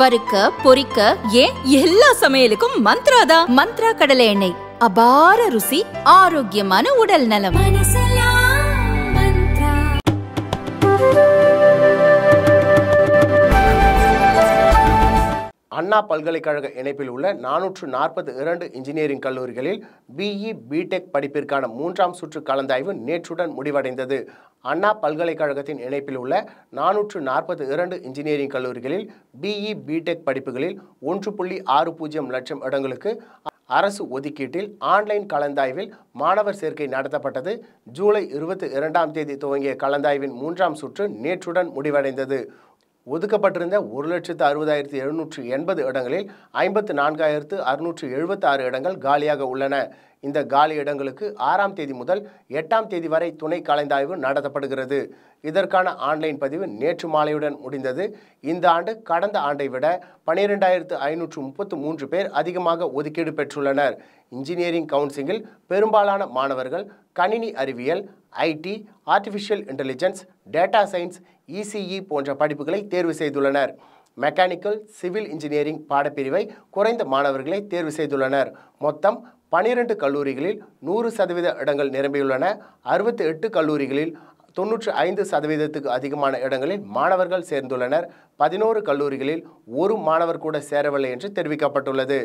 வறுக்க பொறிக்க ஏன் எல்லா சமையலுக்கும் மந்த்ரா தான் மந்த்ரா கடலை எண்ணெய் அபார ருசி ஆரோக்கியமான உடல் நலம் அண்ணா பல்கலைக்கழக இணைப்பில் உள்ள நானூற்று நாற்பது இரண்டு இன்ஜினியரிங் கல்லூரிகளில் பிஇ பிடெக் e படிப்பிற்கான மூன்றாம் சுற்று கலந்தாய்வு நேற்றுடன் முடிவடைந்தது அண்ணா பல்கலைக்கழகத்தின் இணைப்பில் உள்ள நானூற்று நாற்பத்தி இரண்டு இன்ஜினியரிங் கல்லூரிகளில் பிஇ பிடெக் e படிப்புகளில் ஒன்று புள்ளி ஆறு பூஜ்ஜியம் லட்சம் இடங்களுக்கு அரசு ஒதுக்கீட்டில் ஆன்லைன் கலந்தாய்வில் மாணவர் சேர்க்கை நடத்தப்பட்டது ஜூலை இருபத்தி இரண்டாம் தேதி துவங்கிய கலந்தாய்வின் மூன்றாம் சுற்று நேற்றுடன் முடிவடைந்தது ஒதுக்கப்பட்டிருந்த ஒரு லட்சத்து அறுபதாயிரத்து எழுநூற்று எண்பது இடங்களில் ஐம்பத்து நான்காயிரத்து அறுநூற்று எழுபத்தாறு இடங்கள் காலியாக உள்ளன இந்த காலி இடங்களுக்கு ஆறாம் தேதி முதல் எட்டாம் தேதி வரை துணை கலந்தாய்வு நடத்தப்படுகிறது இதற்கான ஆன்லைன் பதிவு நேற்று மாலையுடன் முடிந்தது இந்த ஆண்டு கடந்த ஆண்டை விட பனிரெண்டாயிரத்து ஐநூற்று முப்பத்து மூன்று பேர் அதிகமாக ஒதுக்கீடு பெற்றுள்ளனர் இன்ஜினியரிங் கவுன்சிலில் பெரும்பாலான மாணவர்கள் கணினி அறிவியல் IT artificial intelligence data science ECE போன்ற படிப்புகளை தேர்வு செய்துள்ளனர் மெக்கானிக்கல் சிவில் இன்ஜினியரிங் பாடப்பிரிவை குறைந்த மாணவர்களை தேர்வு செய்துள்ளனர் மொத்தம் பனிரெண்டு கல்லூரிகளில் நூறு சதவீத இடங்கள் நிரம்பியுள்ளன அறுபத்தி எட்டு கல்லூரிகளில் தொன்னூற்றி ஐந்து சதவீதத்துக்கு அதிகமான இடங்களில் மாணவர்கள் சேர்ந்துள்ளனர் பதினோரு கல்லூரிகளில் ஒரு மாணவர் கூட சேரவில்லை என்று தெரிவிக்கப்பட்டுள்ளது